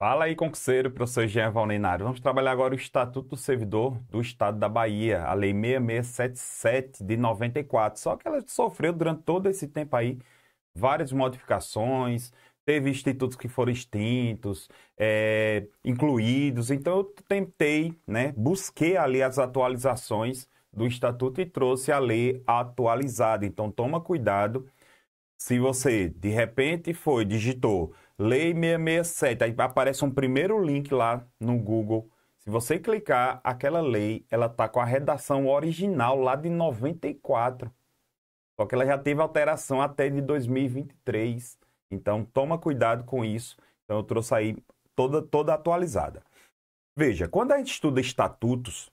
Fala aí, concurseiro, professor Jean Valnenário. Vamos trabalhar agora o Estatuto do Servidor do Estado da Bahia, a Lei 6677 de 94. Só que ela sofreu durante todo esse tempo aí várias modificações, teve institutos que foram extintos, é, incluídos. Então eu tentei, né, busquei ali as atualizações do Estatuto e trouxe a lei atualizada. Então toma cuidado se você de repente foi, digitou Lei 667. Aí aparece um primeiro link lá no Google. Se você clicar, aquela lei, ela tá com a redação original lá de 94. Só que ela já teve alteração até de 2023. Então, toma cuidado com isso. Então, eu trouxe aí toda, toda atualizada. Veja, quando a gente estuda estatutos,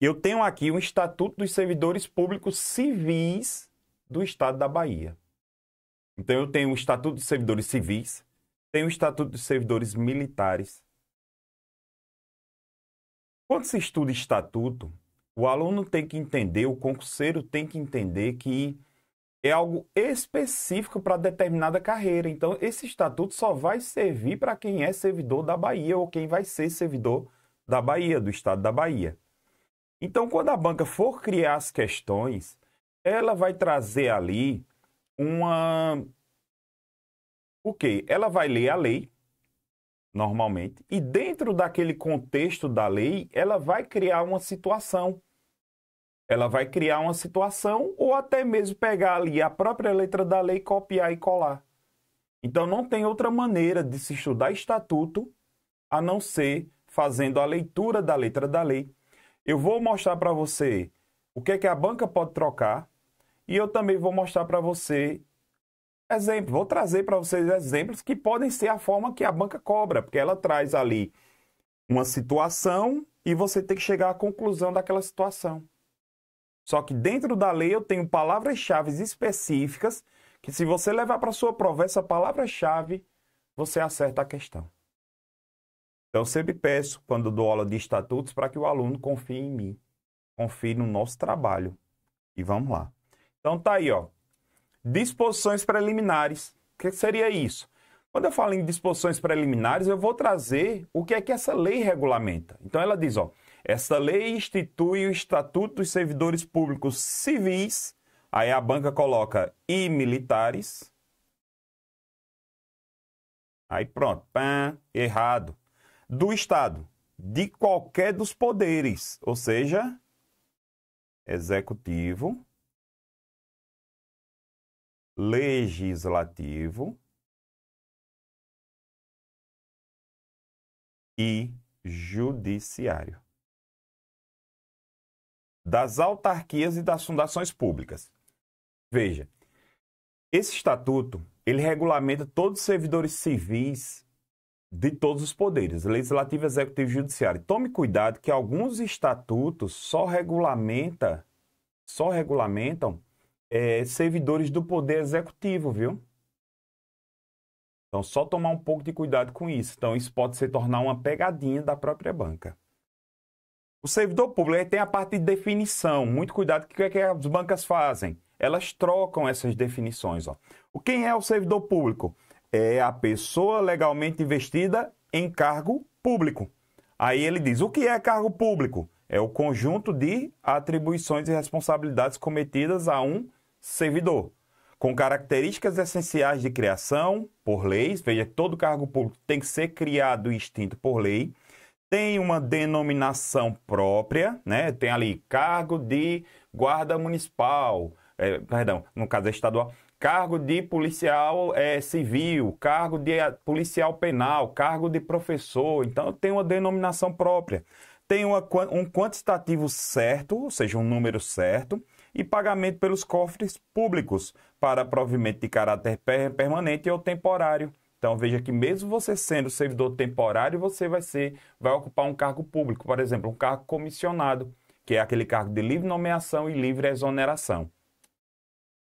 eu tenho aqui o Estatuto dos Servidores Públicos Civis do Estado da Bahia. Então eu tenho o Estatuto dos Servidores Civis, tenho o Estatuto dos Servidores Militares. Quando se estuda estatuto, o aluno tem que entender, o concurseiro tem que entender que é algo específico para determinada carreira. Então, esse estatuto só vai servir para quem é servidor da Bahia ou quem vai ser servidor da Bahia, do estado da Bahia. Então, quando a banca for criar as questões, ela vai trazer ali uma. O quê? Ela vai ler a lei, normalmente, e dentro daquele contexto da lei, ela vai criar uma situação. Ela vai criar uma situação ou até mesmo pegar ali a própria letra da lei, copiar e colar. Então não tem outra maneira de se estudar estatuto a não ser fazendo a leitura da letra da lei. Eu vou mostrar para você o que é que a banca pode trocar e eu também vou mostrar para você exemplos, vou trazer para vocês exemplos que podem ser a forma que a banca cobra, porque ela traz ali uma situação e você tem que chegar à conclusão daquela situação. Só que dentro da lei eu tenho palavras-chave específicas que se você levar para sua prova essa palavra-chave, você acerta a questão. Então eu sempre peço, quando dou aula de estatutos, para que o aluno confie em mim, confie no nosso trabalho. E vamos lá. Então tá aí, ó. Disposições preliminares. O que seria isso? Quando eu falo em disposições preliminares, eu vou trazer o que é que essa lei regulamenta. Então ela diz, ó, essa lei institui o Estatuto dos Servidores Públicos Civis, aí a banca coloca e militares. Aí pronto, pã, errado. Do Estado, de qualquer dos poderes, ou seja, executivo, legislativo e judiciário. Das autarquias e das fundações públicas. Veja, esse estatuto, ele regulamenta todos os servidores civis de todos os poderes, legislativo, executivo e judiciário. Tome cuidado que alguns estatutos só regulamenta só regulamentam é, servidores do poder executivo, viu? Então, só tomar um pouco de cuidado com isso. Então, isso pode se tornar uma pegadinha da própria banca. O servidor público tem a parte de definição. Muito cuidado, o que, é que as bancas fazem? Elas trocam essas definições. Ó. Quem é o servidor público? É a pessoa legalmente investida em cargo público. Aí ele diz: o que é cargo público? É o conjunto de atribuições e responsabilidades cometidas a um servidor, com características essenciais de criação por leis, veja que todo cargo público tem que ser criado e extinto por lei, tem uma denominação própria, né? tem ali cargo de guarda municipal, é, perdão, no caso é estadual, cargo de policial é, civil, cargo de ah, policial penal, cargo de professor, então tem uma denominação própria. Tem uma, um quantitativo certo, ou seja, um número certo, e pagamento pelos cofres públicos para provimento de caráter permanente ou temporário. Então veja que mesmo você sendo servidor temporário, você vai ser, vai ocupar um cargo público, por exemplo, um cargo comissionado, que é aquele cargo de livre nomeação e livre exoneração.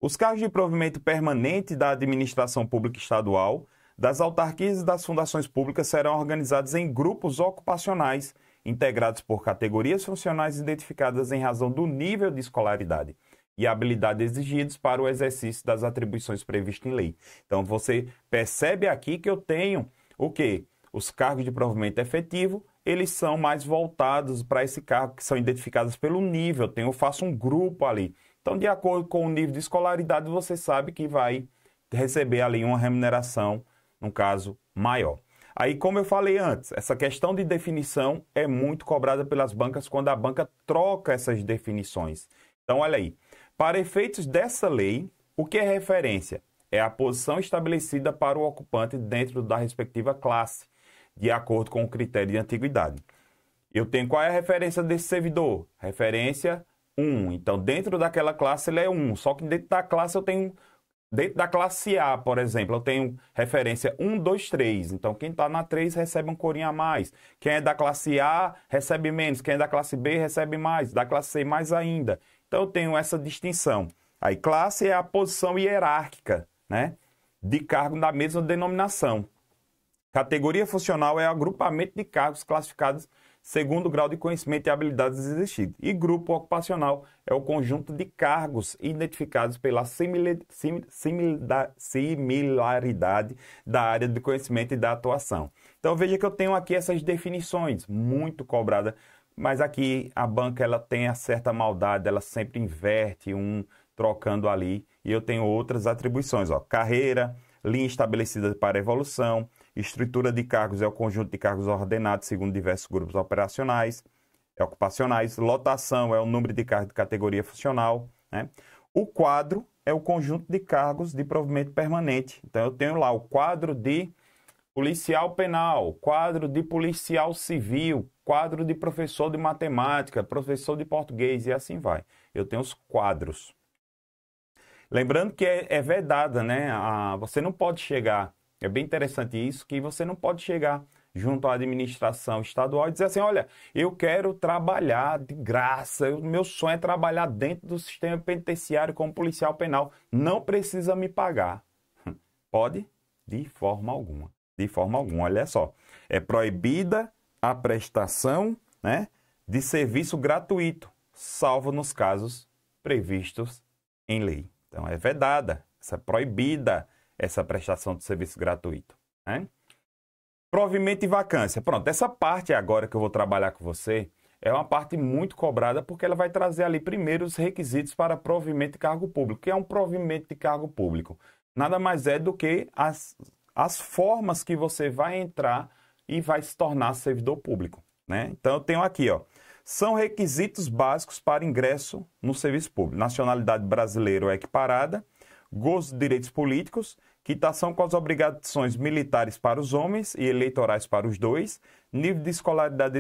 Os cargos de provimento permanente da administração pública estadual, das autarquias e das fundações públicas serão organizados em grupos ocupacionais integrados por categorias funcionais identificadas em razão do nível de escolaridade e habilidade exigidos para o exercício das atribuições previstas em lei. Então você percebe aqui que eu tenho o que? Os cargos de provimento efetivo, eles são mais voltados para esse cargo, que são identificados pelo nível. Tem, eu faço um grupo ali. Então, de acordo com o nível de escolaridade, você sabe que vai receber ali uma remuneração, no caso, maior. Aí, como eu falei antes, essa questão de definição é muito cobrada pelas bancas quando a banca troca essas definições. Então, olha aí. Para efeitos dessa lei, o que é referência? É a posição estabelecida para o ocupante dentro da respectiva classe, de acordo com o critério de antiguidade. Eu tenho qual é a referência desse servidor? Referência 1. Então, dentro daquela classe ele é 1. Só que dentro da classe eu tenho Dentro da classe A, por exemplo, eu tenho referência 1, 2, 3. Então, quem está na 3 recebe um corinho a mais. Quem é da classe A recebe menos. Quem é da classe B recebe mais. Da classe C, mais ainda. Então, eu tenho essa distinção. Aí, classe é a posição hierárquica, né? De cargo na mesma denominação. Categoria funcional é o agrupamento de cargos classificados segundo o grau de conhecimento e habilidades exigido. E grupo ocupacional é o conjunto de cargos identificados pela similaridade da área de conhecimento e da atuação. Então veja que eu tenho aqui essas definições muito cobrada, mas aqui a banca ela tem a certa maldade, ela sempre inverte um trocando ali e eu tenho outras atribuições, ó, carreira, linha estabelecida para evolução, Estrutura de cargos é o conjunto de cargos ordenados segundo diversos grupos operacionais, é ocupacionais. Lotação é o número de cargos de categoria funcional. Né? O quadro é o conjunto de cargos de provimento permanente. Então, eu tenho lá o quadro de policial penal, quadro de policial civil, quadro de professor de matemática, professor de português e assim vai. Eu tenho os quadros. Lembrando que é, é vedada, né? A, você não pode chegar é bem interessante isso, que você não pode chegar junto à administração estadual e dizer assim, olha, eu quero trabalhar de graça, o meu sonho é trabalhar dentro do sistema penitenciário como policial penal, não precisa me pagar. Hum, pode? De forma alguma. De forma alguma, olha só. É proibida a prestação né, de serviço gratuito, salvo nos casos previstos em lei. Então é vedada, essa é proibida essa prestação de serviço gratuito. Né? Provimento e vacância. Pronto, essa parte agora que eu vou trabalhar com você é uma parte muito cobrada porque ela vai trazer ali primeiro os requisitos para provimento de cargo público. O que é um provimento de cargo público? Nada mais é do que as, as formas que você vai entrar e vai se tornar servidor público. Né? Então eu tenho aqui, ó, são requisitos básicos para ingresso no serviço público. Nacionalidade brasileira ou equiparada, gosto de direitos políticos quitação com as obrigações militares para os homens e eleitorais para os dois, nível de escolaridade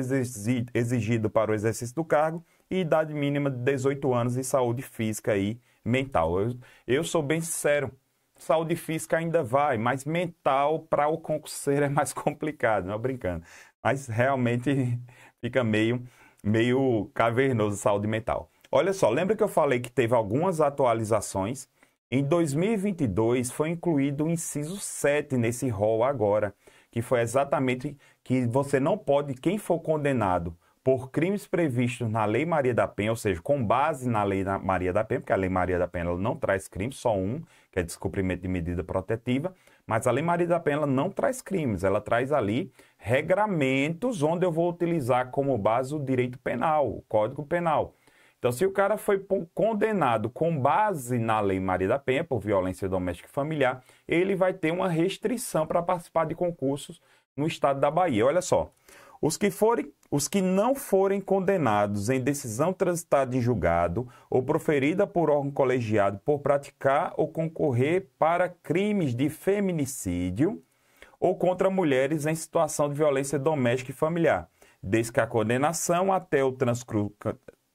exigido para o exercício do cargo e idade mínima de 18 anos e saúde física e mental. Eu, eu sou bem sincero, saúde física ainda vai, mas mental para o concurseiro é mais complicado, não brincando. Mas realmente fica meio, meio cavernoso saúde mental. Olha só, lembra que eu falei que teve algumas atualizações em 2022 foi incluído o inciso 7 nesse rol agora, que foi exatamente que você não pode, quem for condenado por crimes previstos na Lei Maria da Penha, ou seja, com base na Lei Maria da Penha, porque a Lei Maria da Penha não traz crime, só um, que é descumprimento de medida protetiva, mas a Lei Maria da Penha não traz crimes, ela traz ali regramentos onde eu vou utilizar como base o direito penal, o Código Penal. Então, se o cara foi condenado com base na Lei Maria da Penha por violência doméstica e familiar, ele vai ter uma restrição para participar de concursos no estado da Bahia. Olha só. Os que, forem, os que não forem condenados em decisão transitada em julgado ou proferida por órgão colegiado por praticar ou concorrer para crimes de feminicídio ou contra mulheres em situação de violência doméstica e familiar, desde que a condenação até o transcurso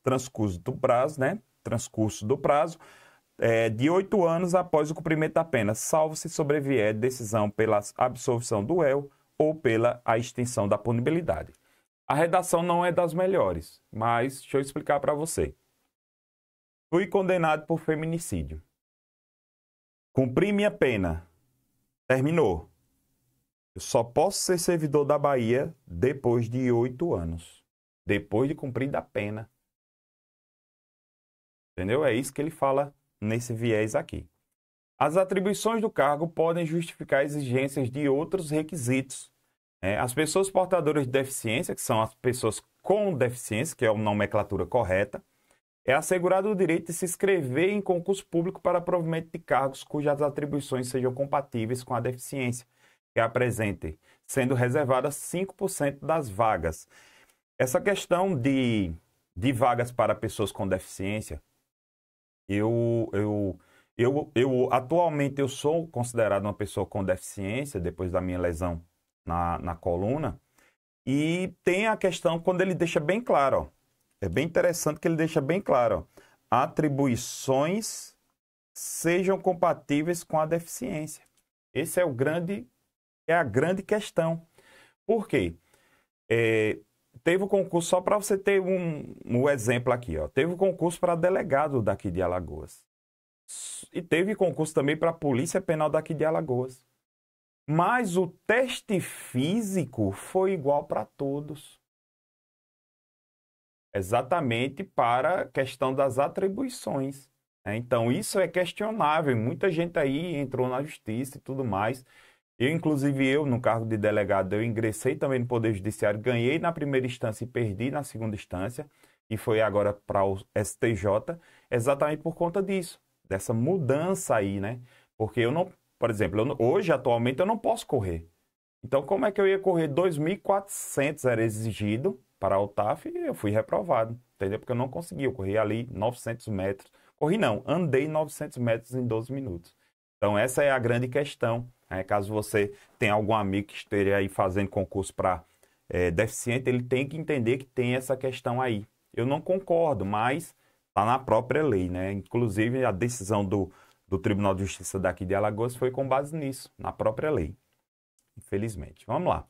transcurso do prazo, né? Transcurso do prazo é, de oito anos após o cumprimento da pena, salvo se sobrevier decisão pela absolvição do réu ou pela a extensão da punibilidade. A redação não é das melhores, mas deixa eu explicar para você. Fui condenado por feminicídio. Cumpri minha pena. Terminou. Eu só posso ser servidor da Bahia depois de oito anos. Depois de cumprir a pena. Entendeu? É isso que ele fala nesse viés aqui. As atribuições do cargo podem justificar exigências de outros requisitos. É, as pessoas portadoras de deficiência, que são as pessoas com deficiência, que é a nomenclatura correta, é assegurado o direito de se inscrever em concurso público para provimento de cargos cujas atribuições sejam compatíveis com a deficiência que apresentem, sendo reservadas 5% das vagas. Essa questão de, de vagas para pessoas com deficiência eu, eu, eu, eu atualmente eu sou considerado uma pessoa com deficiência depois da minha lesão na, na coluna. E tem a questão quando ele deixa bem claro, ó, é bem interessante que ele deixa bem claro, ó, atribuições sejam compatíveis com a deficiência. Esse é o grande é a grande questão. Por quê? É, teve o um concurso, só para você ter um, um exemplo aqui, ó, teve o um concurso para delegado daqui de Alagoas. E teve concurso também para a Polícia Penal daqui de Alagoas. Mas o teste físico foi igual para todos. Exatamente para a questão das atribuições. Né? Então, isso é questionável. Muita gente aí entrou na justiça e tudo mais. Eu, inclusive, eu, no cargo de delegado, eu ingressei também no Poder Judiciário, ganhei na primeira instância e perdi na segunda instância, e foi agora para o STJ, exatamente por conta disso, dessa mudança aí, né? Porque eu não, por exemplo, hoje, atualmente, eu não posso correr. Então, como é que eu ia correr 2.400 era exigido para o TAF e eu fui reprovado, entendeu? Porque eu não consegui, eu corri ali 900 metros. Corri não, andei 900 metros em 12 minutos. Então, essa é a grande questão é, caso você tenha algum amigo que esteja aí fazendo concurso para é, deficiente, ele tem que entender que tem essa questão aí. Eu não concordo, mas está na própria lei, né? Inclusive, a decisão do, do Tribunal de Justiça daqui de Alagoas foi com base nisso, na própria lei. Infelizmente. Vamos lá.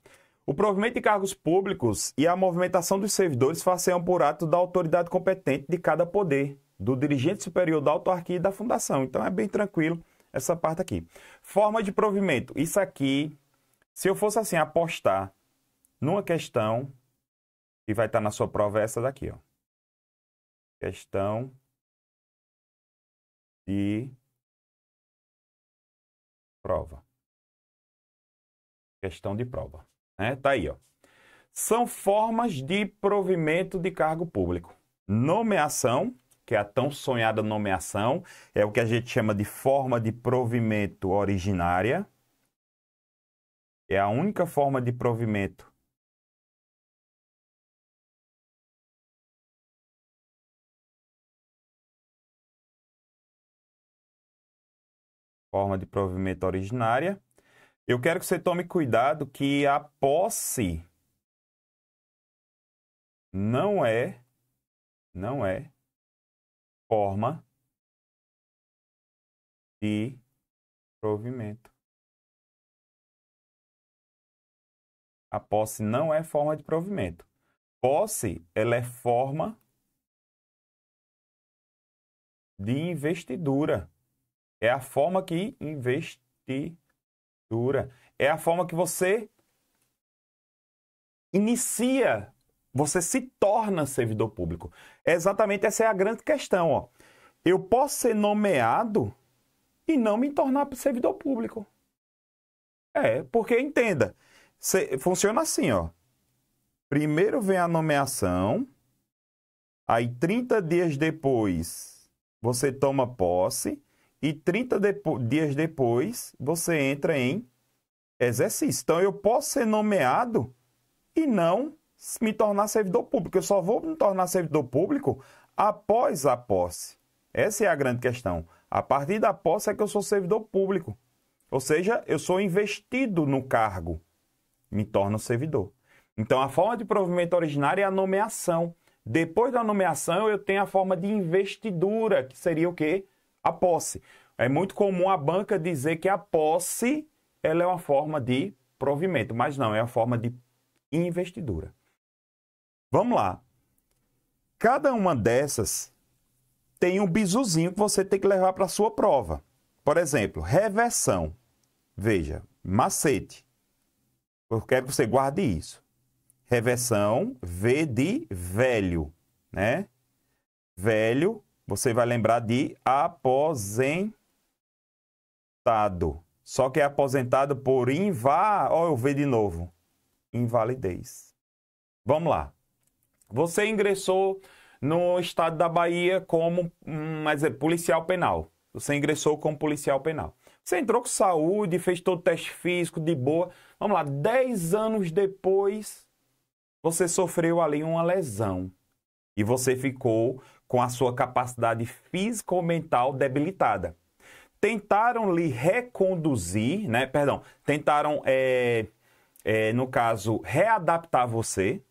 O provimento de cargos públicos e a movimentação dos servidores façam por ato da autoridade competente de cada poder, do dirigente superior da autarquia e da fundação. Então é bem tranquilo essa parte aqui. Forma de provimento. Isso aqui, se eu fosse assim apostar numa questão que vai estar na sua prova, é essa daqui, ó. Questão de prova. Questão de prova. né tá aí, ó. São formas de provimento de cargo público. Nomeação, que é a tão sonhada nomeação, é o que a gente chama de forma de provimento originária. É a única forma de provimento forma de provimento originária. Eu quero que você tome cuidado que a posse não é não é forma de provimento. A posse não é forma de provimento. Posse, ela é forma de investidura. É a forma que investidura. É a forma que você inicia você se torna servidor público. É exatamente essa é a grande questão. Ó. Eu posso ser nomeado e não me tornar servidor público. É, porque entenda, funciona assim, ó. Primeiro vem a nomeação, aí 30 dias depois você toma posse e 30 depo dias depois você entra em exercício. Então eu posso ser nomeado e não me tornar servidor público. Eu só vou me tornar servidor público após a posse. Essa é a grande questão. A partir da posse é que eu sou servidor público. Ou seja, eu sou investido no cargo, me torno servidor. Então, a forma de provimento originário é a nomeação. Depois da nomeação, eu tenho a forma de investidura, que seria o quê? A posse. É muito comum a banca dizer que a posse ela é uma forma de provimento, mas não, é a forma de investidura. Vamos lá. Cada uma dessas tem um bizuzinho que você tem que levar para a sua prova. Por exemplo, reversão. Veja, macete. Eu quero que você guarde isso. Reversão, V de velho, né? Velho, você vai lembrar de aposentado. Só que é aposentado por inva... Olha o eu de novo. Invalidez. Vamos lá. Você ingressou no estado da Bahia como um, policial penal. Você ingressou como policial penal. Você entrou com saúde, fez todo o teste físico de boa. Vamos lá, 10 anos depois, você sofreu ali uma lesão. E você ficou com a sua capacidade física ou mental debilitada. Tentaram lhe reconduzir, né? Perdão, tentaram, é, é, no caso, readaptar você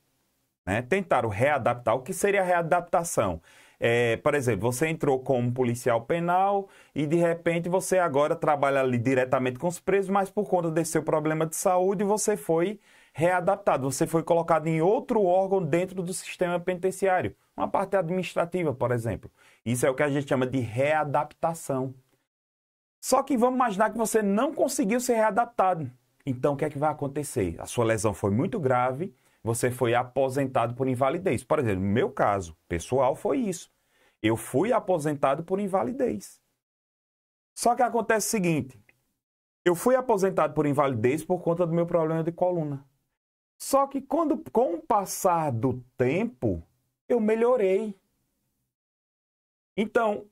né? Tentaram readaptar. O que seria a readaptação? É, por exemplo, você entrou como policial penal e de repente você agora trabalha ali diretamente com os presos, mas por conta desse seu problema de saúde você foi readaptado, você foi colocado em outro órgão dentro do sistema penitenciário, uma parte administrativa, por exemplo. Isso é o que a gente chama de readaptação. Só que vamos imaginar que você não conseguiu ser readaptado. Então o que é que vai acontecer? A sua lesão foi muito grave, você foi aposentado por invalidez. Por exemplo, no meu caso pessoal foi isso. Eu fui aposentado por invalidez. Só que acontece o seguinte: eu fui aposentado por invalidez por conta do meu problema de coluna. Só que quando, com o passar do tempo, eu melhorei. Então,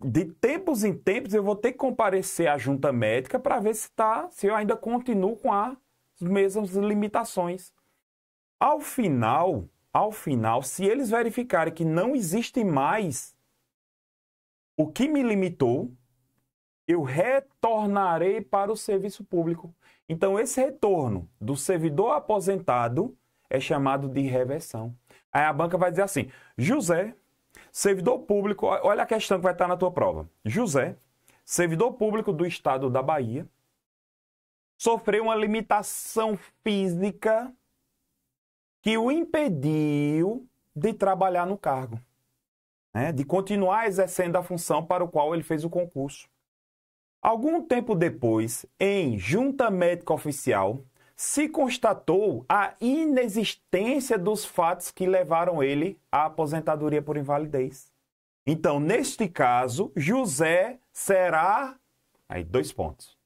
de tempos em tempos, eu vou ter que comparecer à junta médica para ver se tá, se eu ainda continuo com as mesmas limitações. Ao final, ao final, se eles verificarem que não existe mais o que me limitou, eu retornarei para o serviço público. Então, esse retorno do servidor aposentado é chamado de reversão. Aí a banca vai dizer assim: José, servidor público, olha a questão que vai estar na tua prova. José, servidor público do estado da Bahia, sofreu uma limitação física que o impediu de trabalhar no cargo, né? de continuar exercendo a função para o qual ele fez o concurso. Algum tempo depois, em junta médica oficial, se constatou a inexistência dos fatos que levaram ele à aposentadoria por invalidez. Então, neste caso, José será. Aí, dois pontos.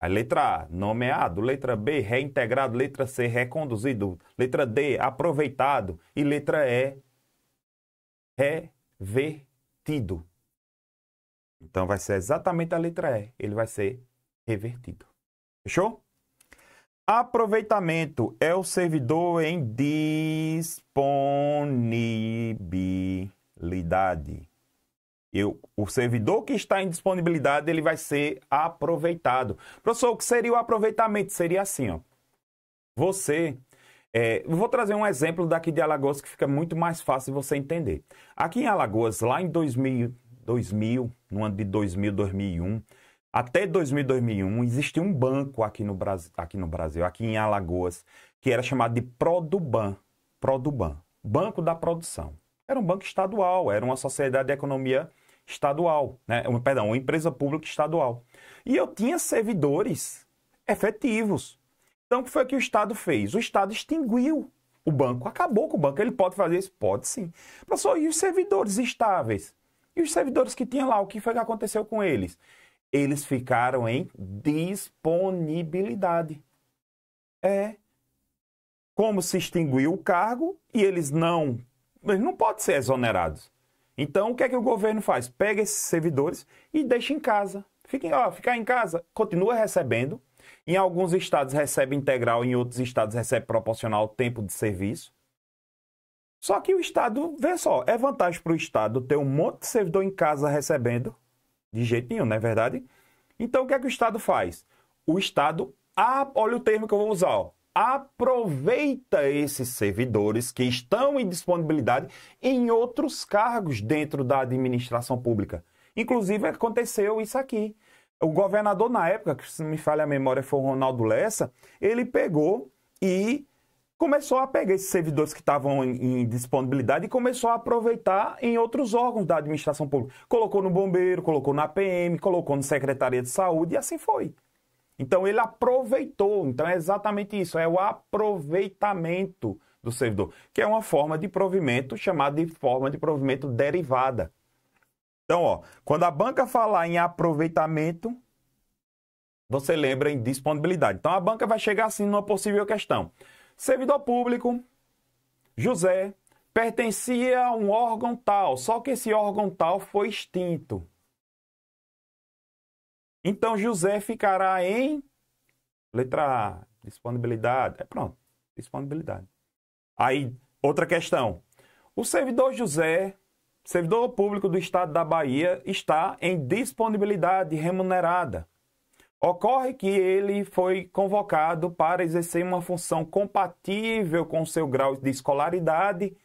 A letra A, nomeado. Letra B, reintegrado. Letra C, reconduzido. Letra D, aproveitado. E letra E, revertido. Então vai ser exatamente a letra E. Ele vai ser revertido. Fechou? Aproveitamento é o servidor em disponibilidade. Eu, o servidor que está em disponibilidade ele vai ser aproveitado. Professor, o que seria o aproveitamento? Seria assim, ó. Você, é, vou trazer um exemplo daqui de Alagoas que fica muito mais fácil de você entender. Aqui em Alagoas, lá em 2000, 2000 no ano de 2000, 2001, até 2000, 2001 existia um banco aqui no Brasil, aqui no Brasil, aqui em Alagoas, que era chamado de Produban, Produban, Banco da Produção. Era um banco estadual, era uma sociedade de economia estadual, né? Uma, perdão, uma empresa pública estadual. E eu tinha servidores efetivos. Então, o que foi que o Estado fez? O Estado extinguiu o banco, acabou com o banco. Ele pode fazer isso? Pode sim. Professor, e os servidores estáveis? E os servidores que tinham lá, o que foi que aconteceu com eles? Eles ficaram em disponibilidade. É. Como se extinguiu o cargo e eles não. Eles não podem ser exonerados. Então, o que é que o governo faz? Pega esses servidores e deixa em casa. fiquem, ó, ficar em casa, continua recebendo. Em alguns estados recebe integral, em outros estados recebe proporcional ao tempo de serviço. Só que o Estado, vê só, é vantagem para o Estado ter um monte de servidor em casa recebendo, de jeito nenhum, não é verdade? Então o que é que o Estado faz? O Estado, ah, olha o termo que eu vou usar, ó, aproveita esses servidores que estão em disponibilidade em outros cargos dentro da administração pública. Inclusive, aconteceu isso aqui. O governador, na época, que se me falha a memória, foi o Ronaldo Lessa, ele pegou e começou a pegar esses servidores que estavam em, disponibilidade e começou a aproveitar em outros órgãos da administração pública. Colocou no bombeiro, colocou na PM, colocou na Secretaria de Saúde e assim foi. Então ele aproveitou. Então é exatamente isso, é o aproveitamento do servidor, que é uma forma de provimento chamada de forma de provimento derivada. Então, ó, quando a banca falar em aproveitamento, você lembra em disponibilidade. Então a banca vai chegar assim numa possível questão. Servidor público, José, pertencia a um órgão tal, só que esse órgão tal foi extinto. Então José ficará em letra A, disponibilidade. É pronto, disponibilidade. Aí, outra questão. O servidor José, servidor público do estado da Bahia, está em disponibilidade remunerada. Ocorre que ele foi convocado para exercer uma função compatível com seu grau de escolaridade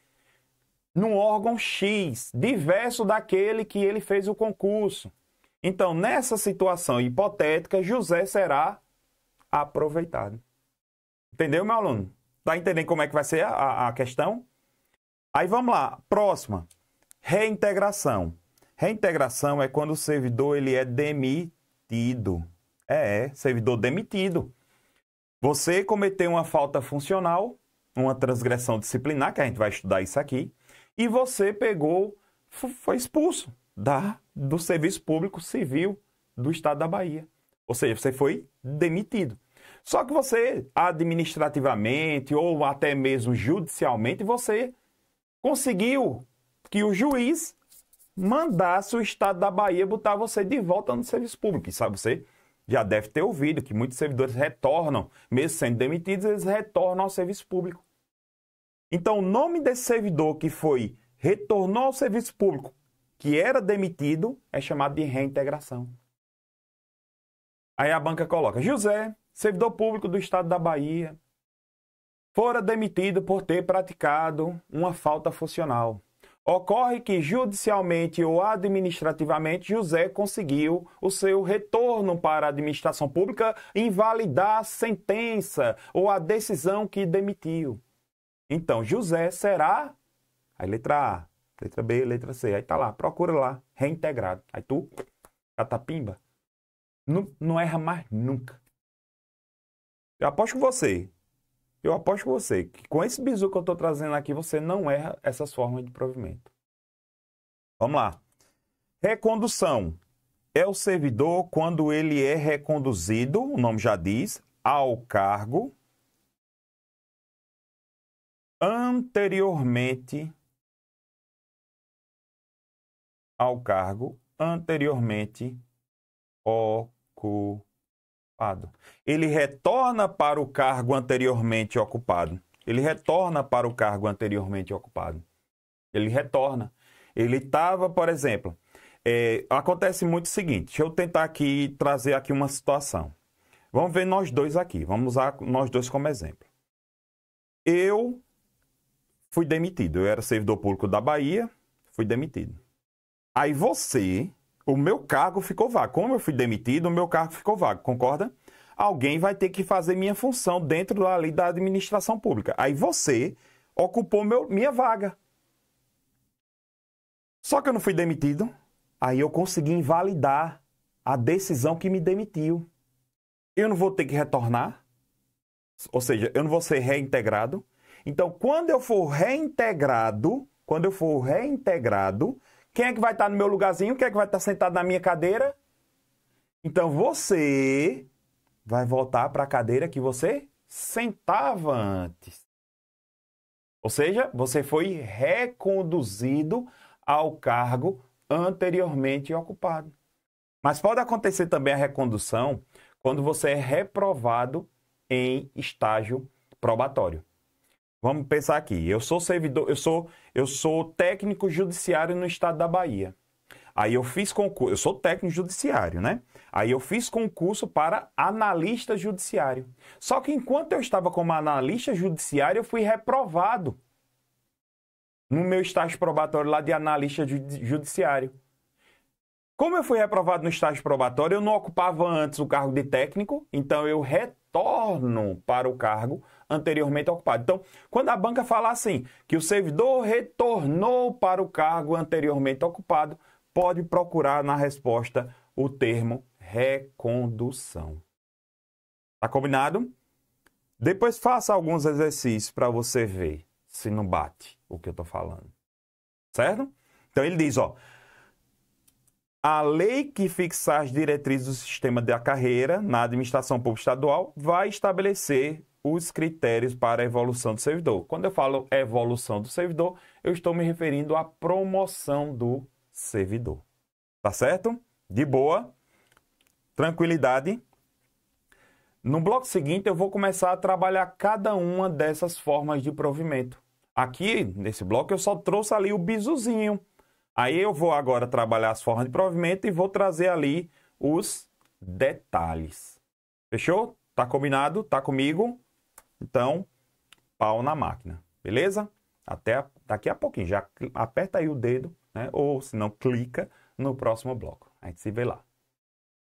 num órgão X, diverso daquele que ele fez o concurso. Então, nessa situação hipotética, José será aproveitado. Entendeu, meu aluno? Tá entendendo como é que vai ser a, a questão? Aí vamos lá, próxima. Reintegração. Reintegração é quando o servidor ele é demitido. É, é, servidor demitido. Você cometeu uma falta funcional, uma transgressão disciplinar, que a gente vai estudar isso aqui, e você pegou, foi expulso da, do serviço público civil do estado da Bahia. Ou seja, você foi demitido. Só que você, administrativamente ou até mesmo judicialmente, você conseguiu que o juiz mandasse o Estado da Bahia botar você de volta no serviço público. E sabe, você já deve ter ouvido que muitos servidores retornam, mesmo sendo demitidos, eles retornam ao serviço público. Então, o nome desse servidor que foi retornou ao serviço público que era demitido é chamado de reintegração. Aí a banca coloca: José, servidor público do estado da Bahia, fora demitido por ter praticado uma falta funcional. Ocorre que judicialmente ou administrativamente José conseguiu o seu retorno para a administração pública invalidar a sentença ou a decisão que demitiu. Então José será a letra A letra B, letra C. Aí tá lá, procura lá, reintegrado. Aí tu, catapimba, não, não erra mais nunca. Eu aposto com você. Eu aposto com você que com esse bizu que eu estou trazendo aqui, você não erra essas formas de provimento. Vamos lá. Recondução. É o servidor quando ele é reconduzido, o nome já diz, ao cargo anteriormente ao cargo anteriormente ocupado. Ele retorna para o cargo anteriormente ocupado. Ele retorna para o cargo anteriormente ocupado. Ele retorna. Ele estava, por exemplo, é, acontece muito o seguinte. Deixa eu tentar aqui trazer aqui uma situação. Vamos ver nós dois aqui. Vamos usar nós dois como exemplo. Eu fui demitido. Eu era servidor público da Bahia, fui demitido. Aí você, o meu cargo ficou vago. Como eu fui demitido, o meu cargo ficou vago, concorda? Alguém vai ter que fazer minha função dentro ali da administração pública. Aí você ocupou meu, minha vaga. Só que eu não fui demitido. Aí eu consegui invalidar a decisão que me demitiu. Eu não vou ter que retornar, ou seja, eu não vou ser reintegrado. Então, quando eu for reintegrado, quando eu for reintegrado, quem é que vai estar no meu lugarzinho? Quem é que vai estar sentado na minha cadeira? Então você vai voltar para a cadeira que você sentava antes. Ou seja, você foi reconduzido ao cargo anteriormente ocupado. Mas pode acontecer também a recondução quando você é reprovado em estágio probatório. Vamos pensar aqui. Eu sou servidor, eu sou, eu sou técnico judiciário no estado da Bahia. Aí eu fiz concurso, eu sou técnico judiciário, né? Aí eu fiz concurso para analista judiciário. Só que enquanto eu estava como analista judiciário, eu fui reprovado no meu estágio probatório lá de analista judiciário. Como eu fui reprovado no estágio probatório, eu não ocupava antes o cargo de técnico, então eu retorno para o cargo anteriormente ocupado. Então, quando a banca falar assim, que o servidor retornou para o cargo anteriormente ocupado, pode procurar na resposta o termo recondução. Tá combinado? Depois faça alguns exercícios para você ver se não bate o que eu estou falando. Certo? Então ele diz, ó, a lei que fixar as diretrizes do sistema da carreira na administração pública estadual vai estabelecer os critérios para a evolução do servidor. Quando eu falo evolução do servidor, eu estou me referindo à promoção do servidor. Tá certo? De boa. Tranquilidade. No bloco seguinte, eu vou começar a trabalhar cada uma dessas formas de provimento. Aqui, nesse bloco, eu só trouxe ali o bizuzinho. Aí eu vou agora trabalhar as formas de provimento e vou trazer ali os detalhes. Fechou? Tá combinado? Tá comigo? Então, pau na máquina, beleza? Até daqui a pouquinho. Já aperta aí o dedo, né? Ou se não, clica no próximo bloco. A gente se vê lá.